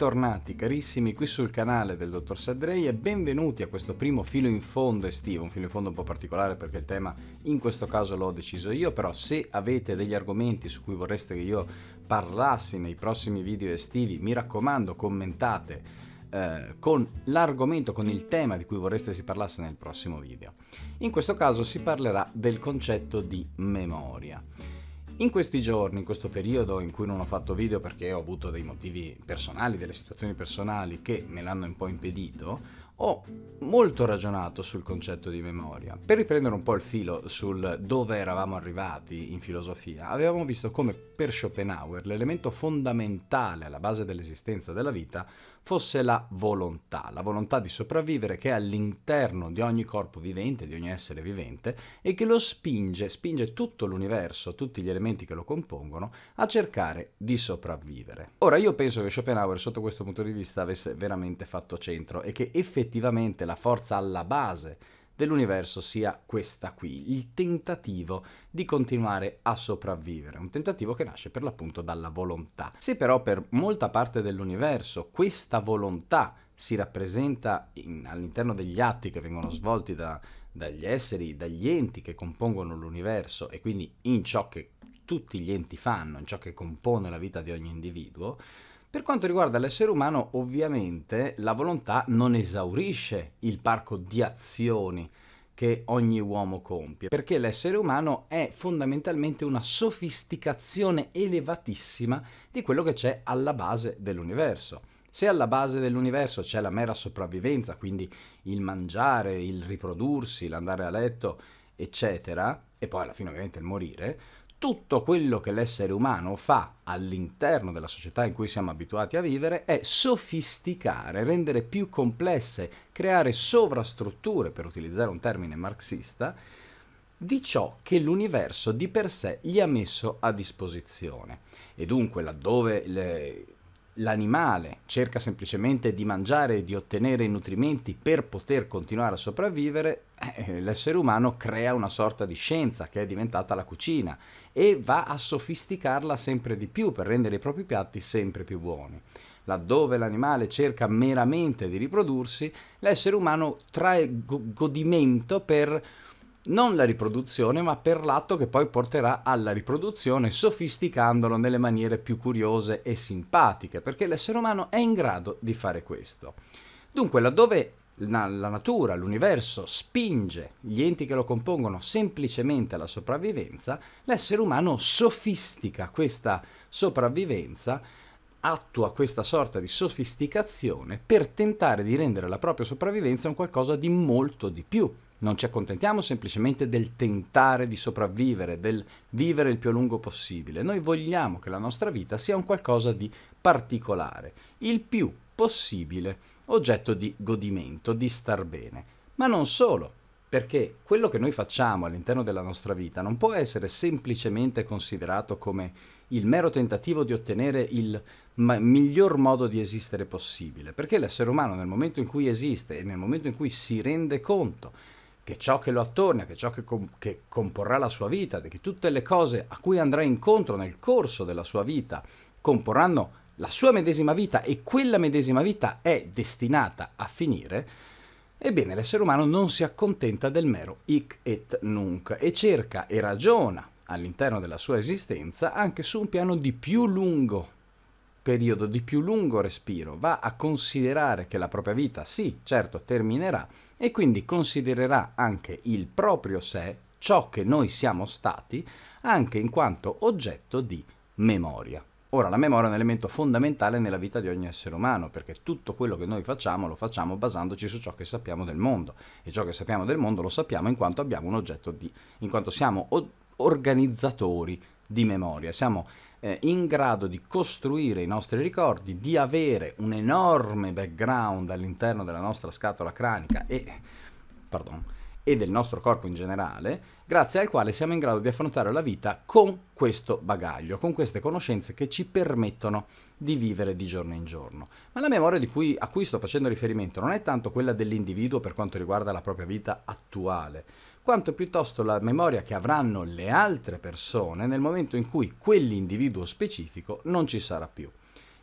Bentornati carissimi qui sul canale del Dottor Sadrei e benvenuti a questo primo filo in fondo estivo, un filo in fondo un po' particolare perché il tema in questo caso l'ho deciso io, però se avete degli argomenti su cui vorreste che io parlassi nei prossimi video estivi, mi raccomando commentate eh, con l'argomento, con il tema di cui vorreste si parlasse nel prossimo video. In questo caso si parlerà del concetto di memoria. In questi giorni, in questo periodo in cui non ho fatto video perché ho avuto dei motivi personali, delle situazioni personali che me l'hanno un po' impedito, ho molto ragionato sul concetto di memoria. Per riprendere un po' il filo sul dove eravamo arrivati in filosofia, avevamo visto come per Schopenhauer l'elemento fondamentale alla base dell'esistenza della vita fosse la volontà, la volontà di sopravvivere che è all'interno di ogni corpo vivente, di ogni essere vivente, e che lo spinge, spinge tutto l'universo, tutti gli elementi che lo compongono, a cercare di sopravvivere. Ora, io penso che Schopenhauer sotto questo punto di vista avesse veramente fatto centro e che effettivamente la forza alla base dell'universo sia questa qui, il tentativo di continuare a sopravvivere, un tentativo che nasce per l'appunto dalla volontà. Se però per molta parte dell'universo questa volontà si rappresenta in, all'interno degli atti che vengono svolti da, dagli esseri, dagli enti che compongono l'universo e quindi in ciò che tutti gli enti fanno, in ciò che compone la vita di ogni individuo, per quanto riguarda l'essere umano, ovviamente la volontà non esaurisce il parco di azioni che ogni uomo compie, perché l'essere umano è fondamentalmente una sofisticazione elevatissima di quello che c'è alla base dell'universo. Se alla base dell'universo c'è la mera sopravvivenza, quindi il mangiare, il riprodursi, l'andare a letto, eccetera, e poi alla fine ovviamente il morire, tutto quello che l'essere umano fa all'interno della società in cui siamo abituati a vivere è sofisticare, rendere più complesse, creare sovrastrutture, per utilizzare un termine marxista, di ciò che l'universo di per sé gli ha messo a disposizione. E dunque laddove le l'animale cerca semplicemente di mangiare e di ottenere i nutrimenti per poter continuare a sopravvivere, eh, eh, l'essere umano crea una sorta di scienza che è diventata la cucina e va a sofisticarla sempre di più per rendere i propri piatti sempre più buoni. Laddove l'animale cerca meramente di riprodursi, l'essere umano trae godimento per non la riproduzione, ma per l'atto che poi porterà alla riproduzione, sofisticandolo nelle maniere più curiose e simpatiche, perché l'essere umano è in grado di fare questo. Dunque, laddove la natura, l'universo spinge gli enti che lo compongono semplicemente alla sopravvivenza, l'essere umano sofistica questa sopravvivenza attua questa sorta di sofisticazione per tentare di rendere la propria sopravvivenza un qualcosa di molto di più, non ci accontentiamo semplicemente del tentare di sopravvivere, del vivere il più a lungo possibile. Noi vogliamo che la nostra vita sia un qualcosa di particolare, il più possibile oggetto di godimento, di star bene. Ma non solo, perché quello che noi facciamo all'interno della nostra vita non può essere semplicemente considerato come il mero tentativo di ottenere il miglior modo di esistere possibile, perché l'essere umano nel momento in cui esiste e nel momento in cui si rende conto che ciò che lo attorna, che ciò che, com- che comporrà la sua vita, che tutte le cose a cui andrà incontro nel corso della sua vita comporranno la sua medesima vita e quella medesima vita è destinata a finire, ebbene l'essere umano non si accontenta del mero hic et nunc e cerca e ragiona all'interno della sua esistenza anche su un piano di più lungo periodo di più lungo respiro, va a considerare che la propria vita sì, certo, terminerà e quindi considererà anche il proprio sé, ciò che noi siamo stati, anche in quanto oggetto di memoria. Ora, la memoria è un elemento fondamentale nella vita di ogni essere umano, perché tutto quello che noi facciamo lo facciamo basandoci su ciò che sappiamo del mondo, e ciò che sappiamo del mondo lo sappiamo in quanto abbiamo un oggetto di, in quanto siamo organizzatori di memoria, siamo eh, in grado di costruire i nostri ricordi, di avere un enorme background all'interno della nostra scatola cranica e, pardon, e del nostro corpo in generale, grazie al quale siamo in grado di affrontare la vita con questo bagaglio, con queste conoscenze che ci permettono di vivere di giorno in giorno. Ma la memoria cui, a cui sto facendo riferimento non è tanto quella dell'individuo per quanto riguarda la propria vita attuale, quanto piuttosto la memoria che avranno le altre persone nel momento in cui quell'individuo specifico non ci sarà più.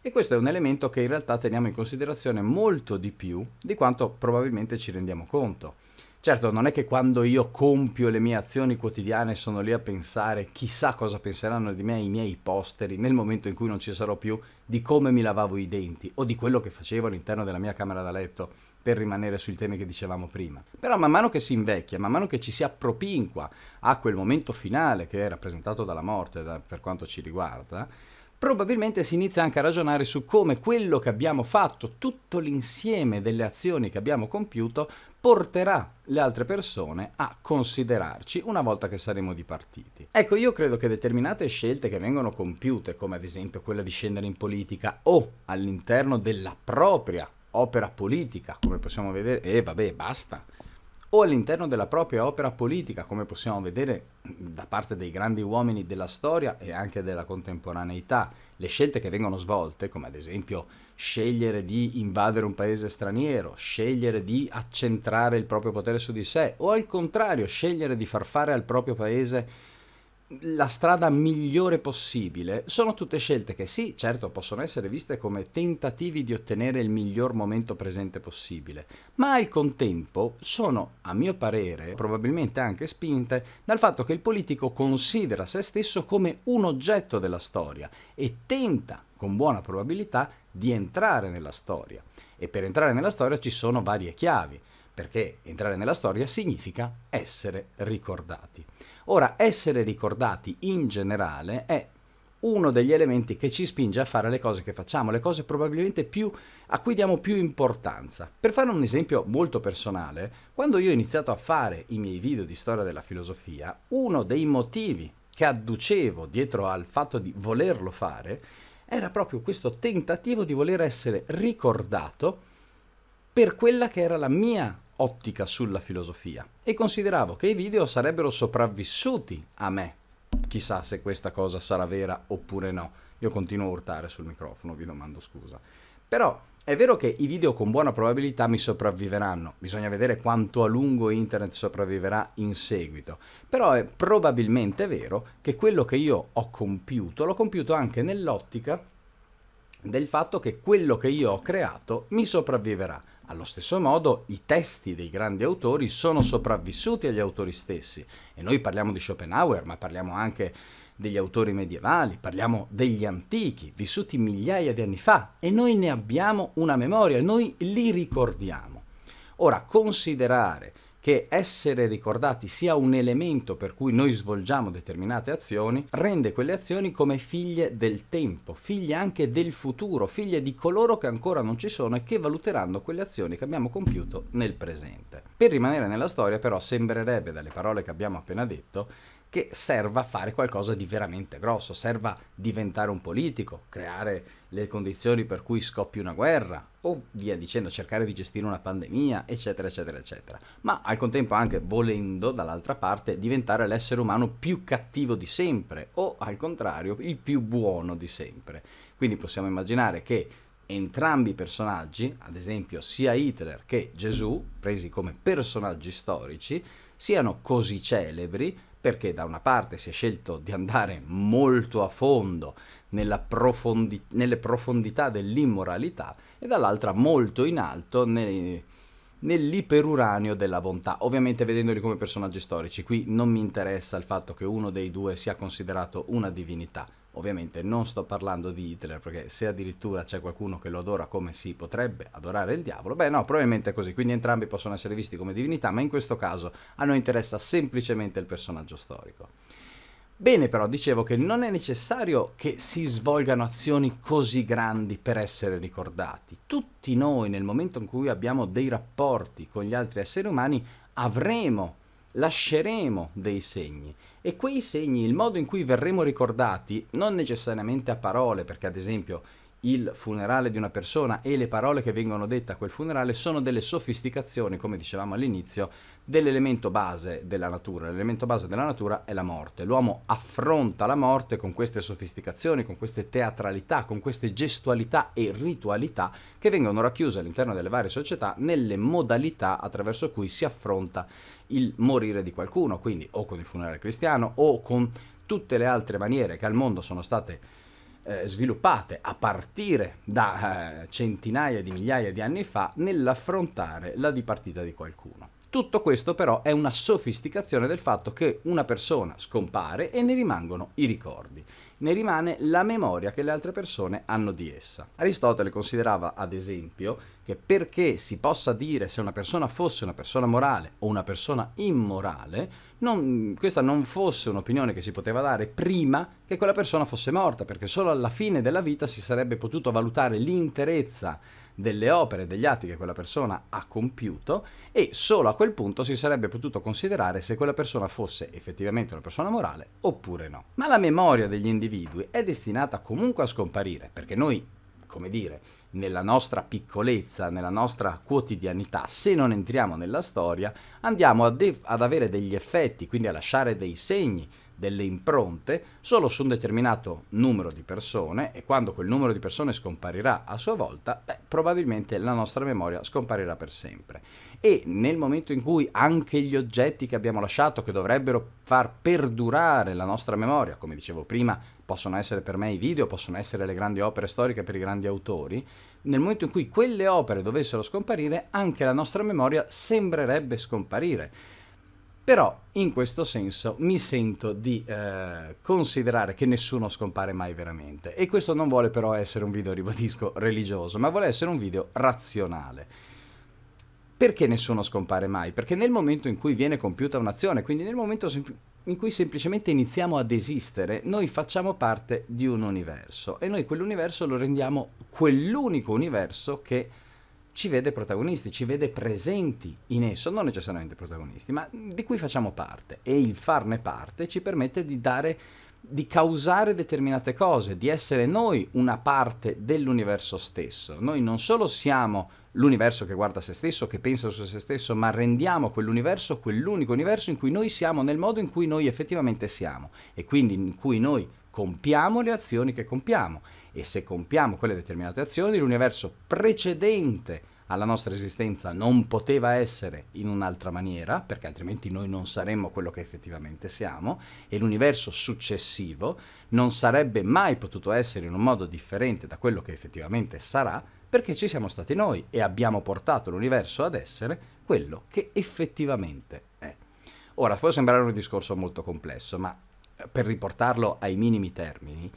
E questo è un elemento che in realtà teniamo in considerazione molto di più di quanto probabilmente ci rendiamo conto Certo, non è che quando io compio le mie azioni quotidiane sono lì a pensare chissà cosa penseranno di me i miei posteri nel momento in cui non ci sarò più, di come mi lavavo i denti o di quello che facevo all'interno della mia camera da letto per rimanere sui temi che dicevamo prima. Però man mano che si invecchia, man mano che ci si appropinqua a quel momento finale che è rappresentato dalla morte da, per quanto ci riguarda, probabilmente si inizia anche a ragionare su come quello che abbiamo fatto, tutto l'insieme delle azioni che abbiamo compiuto, porterà le altre persone a considerarci una volta che saremo dipartiti. Ecco, io credo che determinate scelte che vengono compiute, come ad esempio quella di scendere in politica o all'interno della propria opera politica, come possiamo vedere, e eh, vabbè, basta o all'interno della propria opera politica, come possiamo vedere da parte dei grandi uomini della storia e anche della contemporaneità. Le scelte che vengono svolte, come ad esempio scegliere di invadere un paese straniero, scegliere di accentrare il proprio potere su di sé, o al contrario, scegliere di far fare al proprio paese la strada migliore possibile sono tutte scelte che sì, certo possono essere viste come tentativi di ottenere il miglior momento presente possibile, ma al contempo sono, a mio parere, probabilmente anche spinte dal fatto che il politico considera se stesso come un oggetto della storia e tenta, con buona probabilità, di entrare nella storia. E per entrare nella storia ci sono varie chiavi perché entrare nella storia significa essere ricordati. Ora, essere ricordati in generale è uno degli elementi che ci spinge a fare le cose che facciamo, le cose probabilmente più, a cui diamo più importanza. Per fare un esempio molto personale, quando io ho iniziato a fare i miei video di storia della filosofia, uno dei motivi che adducevo dietro al fatto di volerlo fare era proprio questo tentativo di voler essere ricordato per quella che era la mia ottica sulla filosofia e consideravo che i video sarebbero sopravvissuti a me. Chissà se questa cosa sarà vera oppure no. Io continuo a urtare sul microfono, vi domando scusa. Però è vero che i video con buona probabilità mi sopravviveranno, bisogna vedere quanto a lungo internet sopravviverà in seguito, però è probabilmente vero che quello che io ho compiuto l'ho compiuto anche nell'ottica del fatto che quello che io ho creato mi sopravviverà. Allo stesso modo, i testi dei grandi autori sono sopravvissuti agli autori stessi e noi parliamo di Schopenhauer, ma parliamo anche degli autori medievali, parliamo degli antichi, vissuti migliaia di anni fa e noi ne abbiamo una memoria, noi li ricordiamo. Ora, considerare che essere ricordati sia un elemento per cui noi svolgiamo determinate azioni, rende quelle azioni come figlie del tempo, figlie anche del futuro, figlie di coloro che ancora non ci sono e che valuteranno quelle azioni che abbiamo compiuto nel presente. Per rimanere nella storia però sembrerebbe dalle parole che abbiamo appena detto che serva a fare qualcosa di veramente grosso, serva diventare un politico, creare le condizioni per cui scoppi una guerra o via dicendo, cercare di gestire una pandemia, eccetera, eccetera, eccetera. Ma al contempo anche volendo, dall'altra parte, diventare l'essere umano più cattivo di sempre o al contrario, il più buono di sempre. Quindi possiamo immaginare che entrambi i personaggi, ad esempio sia Hitler che Gesù, presi come personaggi storici, siano così celebri perché da una parte si è scelto di andare molto a fondo profondi nelle profondità dell'immoralità e dall'altra molto in alto nei, nell'iperuranio della bontà, ovviamente vedendoli come personaggi storici. Qui non mi interessa il fatto che uno dei due sia considerato una divinità, Ovviamente non sto parlando di Hitler, perché se addirittura c'è qualcuno che lo adora come si potrebbe adorare il diavolo, beh no, probabilmente è così, quindi entrambi possono essere visti come divinità, ma in questo caso a noi interessa semplicemente il personaggio storico. Bene però, dicevo che non è necessario che si svolgano azioni così grandi per essere ricordati. Tutti noi nel momento in cui abbiamo dei rapporti con gli altri esseri umani avremo lasceremo dei segni e quei segni, il modo in cui verremo ricordati, non necessariamente a parole, perché ad esempio il funerale di una persona e le parole che vengono dette a quel funerale sono delle sofisticazioni, come dicevamo all'inizio, dell'elemento base della natura. L'elemento base della natura è la morte. L'uomo affronta la morte con queste sofisticazioni, con queste teatralità, con queste gestualità e ritualità che vengono racchiuse all'interno delle varie società nelle modalità attraverso cui si affronta il morire di qualcuno, quindi o con il funerale cristiano o con tutte le altre maniere che al mondo sono state eh, sviluppate a partire da eh, centinaia di migliaia di anni fa nell'affrontare la dipartita di qualcuno. Tutto questo però è una sofisticazione del fatto che una persona scompare e ne rimangono i ricordi, ne rimane la memoria che le altre persone hanno di essa. Aristotele considerava ad esempio che perché si possa dire se una persona fosse una persona morale o una persona immorale, non, questa non fosse un'opinione che si poteva dare prima che quella persona fosse morta, perché solo alla fine della vita si sarebbe potuto valutare l'interezza delle opere e degli atti che quella persona ha compiuto e solo a quel punto si sarebbe potuto considerare se quella persona fosse effettivamente una persona morale oppure no. Ma la memoria degli individui è destinata comunque a scomparire, perché noi, come dire, nella nostra piccolezza, nella nostra quotidianità, se non entriamo nella storia, andiamo ad, ad avere degli effetti, quindi a lasciare dei segni delle impronte solo su un determinato numero di persone e quando quel numero di persone scomparirà a sua volta, beh, probabilmente la nostra memoria scomparirà per sempre. E nel momento in cui anche gli oggetti che abbiamo lasciato, che dovrebbero far perdurare la nostra memoria, come dicevo prima, possono essere per me i video, possono essere le grandi opere storiche per i grandi autori, nel momento in cui quelle opere dovessero scomparire, anche la nostra memoria sembrerebbe scomparire però in questo senso mi sento di eh, considerare che nessuno scompare mai veramente e questo non vuole però essere un video, ribadisco, religioso, ma vuole essere un video razionale. Perché nessuno scompare mai? Perché nel momento in cui viene compiuta un'azione, quindi nel momento in cui semplicemente iniziamo ad esistere, noi facciamo parte di un universo e noi quell'universo lo rendiamo quell'unico universo che ci vede protagonisti, ci vede presenti in esso, non necessariamente protagonisti, ma di cui facciamo parte e il farne parte ci permette di dare di causare determinate cose, di essere noi una parte dell'universo stesso. Noi non solo siamo l'universo che guarda se stesso, che pensa su se stesso, ma rendiamo quell'universo quell'unico universo in cui noi siamo nel modo in cui noi effettivamente siamo e quindi in cui noi compiamo le azioni che compiamo e se compiamo quelle determinate azioni, l'universo precedente alla nostra esistenza non poteva essere in un'altra maniera, perché altrimenti noi non saremmo quello che effettivamente siamo, e l'universo successivo non sarebbe mai potuto essere in un modo differente da quello che effettivamente sarà, perché ci siamo stati noi e abbiamo portato l'universo ad essere quello che effettivamente è. Ora, può sembrare un discorso molto complesso, ma eh, per riportarlo ai minimi termini,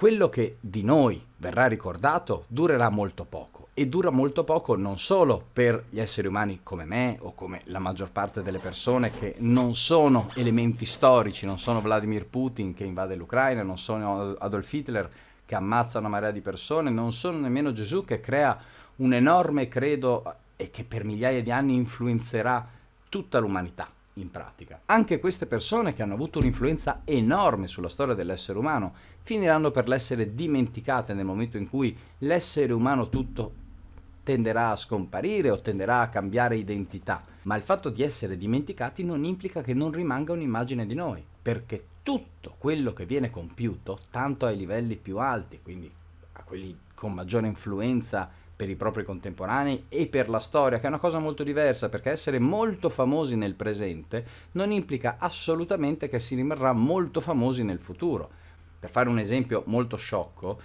quello che di noi verrà ricordato durerà molto poco e dura molto poco non solo per gli esseri umani come me o come la maggior parte delle persone che non sono elementi storici, non sono Vladimir Putin che invade l'Ucraina, non sono Adolf Hitler che ammazza una marea di persone, non sono nemmeno Gesù che crea un enorme credo e che per migliaia di anni influenzerà tutta l'umanità in pratica. Anche queste persone che hanno avuto un'influenza enorme sulla storia dell'essere umano finiranno per l'essere dimenticate nel momento in cui l'essere umano tutto tenderà a scomparire o tenderà a cambiare identità. Ma il fatto di essere dimenticati non implica che non rimanga un'immagine di noi, perché tutto quello che viene compiuto, tanto ai livelli più alti, quindi a quelli con maggiore influenza per i propri contemporanei e per la storia, che è una cosa molto diversa, perché essere molto famosi nel presente non implica assolutamente che si rimarrà molto famosi nel futuro. Per fare un esempio molto sciocco,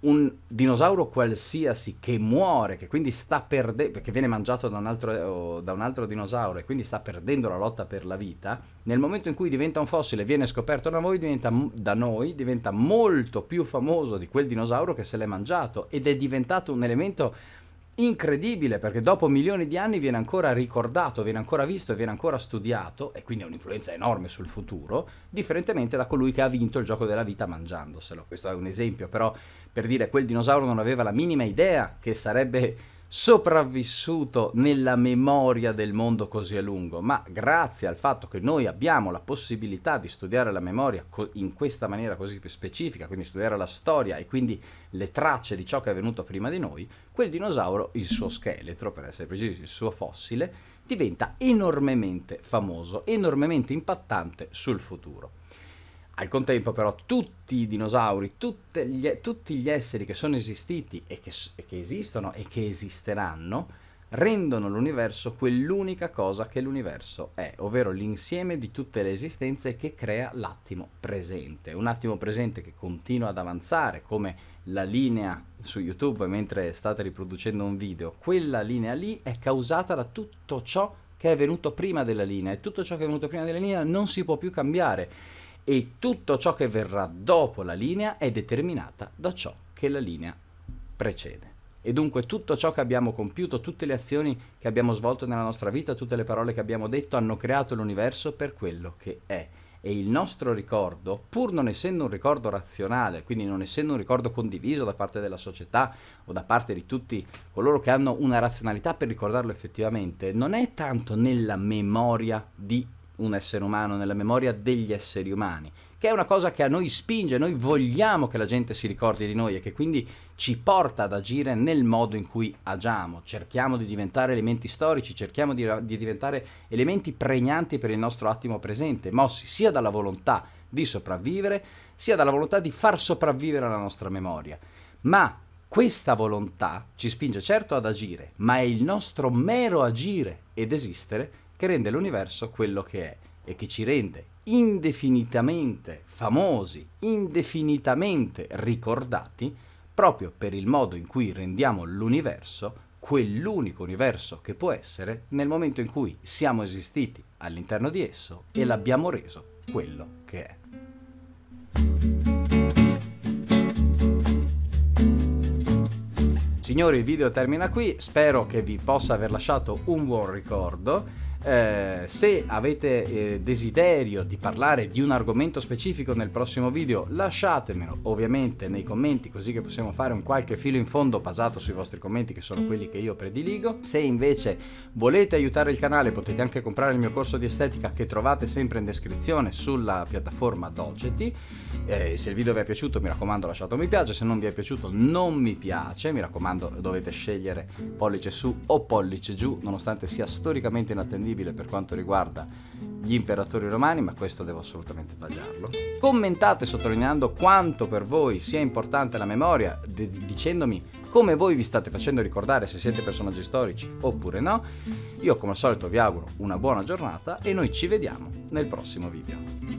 un dinosauro qualsiasi che muore, che quindi sta perdendo, perché viene mangiato da un, altro, eh, da un, altro, dinosauro e quindi sta perdendo la lotta per la vita, nel momento in cui diventa un fossile e viene scoperto da noi, diventa, da noi, diventa molto più famoso di quel dinosauro che se l'è mangiato ed è diventato un elemento incredibile perché dopo milioni di anni viene ancora ricordato, viene ancora visto, e viene ancora studiato e quindi ha un'influenza enorme sul futuro, differentemente da colui che ha vinto il gioco della vita mangiandoselo. Questo è un esempio, però per dire quel dinosauro non aveva la minima idea che sarebbe sopravvissuto nella memoria del mondo così a lungo, ma grazie al fatto che noi abbiamo la possibilità di studiare la memoria in questa maniera così specifica, quindi studiare la storia e quindi le tracce di ciò che è avvenuto prima di noi, quel dinosauro, il suo scheletro, per essere precisi, il suo fossile, diventa enormemente famoso, enormemente impattante sul futuro. Al contempo però tutti i dinosauri, gli, tutti gli esseri che sono esistiti e che, e che esistono e che esisteranno, rendono l'universo quell'unica cosa che l'universo è, ovvero l'insieme di tutte le esistenze che crea l'attimo presente. Un attimo presente che continua ad avanzare come la linea su YouTube mentre state riproducendo un video. Quella linea lì è causata da tutto ciò che è venuto prima della linea e tutto ciò che è venuto prima della linea non si può più cambiare e tutto ciò che verrà dopo la linea è determinata da ciò che la linea precede. E dunque tutto ciò che abbiamo compiuto, tutte le azioni che abbiamo svolto nella nostra vita, tutte le parole che abbiamo detto hanno creato l'universo per quello che è. E il nostro ricordo, pur non essendo un ricordo razionale, quindi non essendo un ricordo condiviso da parte della società o da parte di tutti coloro che hanno una razionalità per ricordarlo effettivamente, non è tanto nella memoria di un essere umano nella memoria degli esseri umani, che è una cosa che a noi spinge, noi vogliamo che la gente si ricordi di noi e che quindi ci porta ad agire nel modo in cui agiamo, cerchiamo di diventare elementi storici, cerchiamo di, di diventare elementi pregnanti per il nostro attimo presente, mossi sia dalla volontà di sopravvivere, sia dalla volontà di far sopravvivere la nostra memoria. Ma questa volontà ci spinge certo ad agire, ma è il nostro mero agire ed esistere che rende l'universo quello che è e che ci rende indefinitamente famosi, indefinitamente ricordati, proprio per il modo in cui rendiamo l'universo quell'unico universo che può essere nel momento in cui siamo esistiti all'interno di esso e mm. l'abbiamo reso quello che è. Signori, il video termina qui, spero che vi possa aver lasciato un buon ricordo. Eh, se avete eh, desiderio di parlare di un argomento specifico nel prossimo video, lasciatemelo ovviamente nei commenti così che possiamo fare un qualche filo in fondo basato sui vostri commenti che sono quelli che io prediligo. Se invece volete aiutare il canale potete anche comprare il mio corso di estetica che trovate sempre in descrizione sulla piattaforma Doceti. Eh, se il video vi è piaciuto mi raccomando lasciate un mi piace, se non vi è piaciuto non mi piace, mi raccomando dovete scegliere pollice su o pollice giù nonostante sia storicamente inattendibile discutibile per quanto riguarda gli imperatori romani, ma questo devo assolutamente tagliarlo. Commentate sottolineando quanto per voi sia importante la memoria, dicendomi come voi vi state facendo ricordare se siete personaggi storici oppure no. Io come al solito vi auguro una buona giornata e noi ci vediamo nel prossimo video.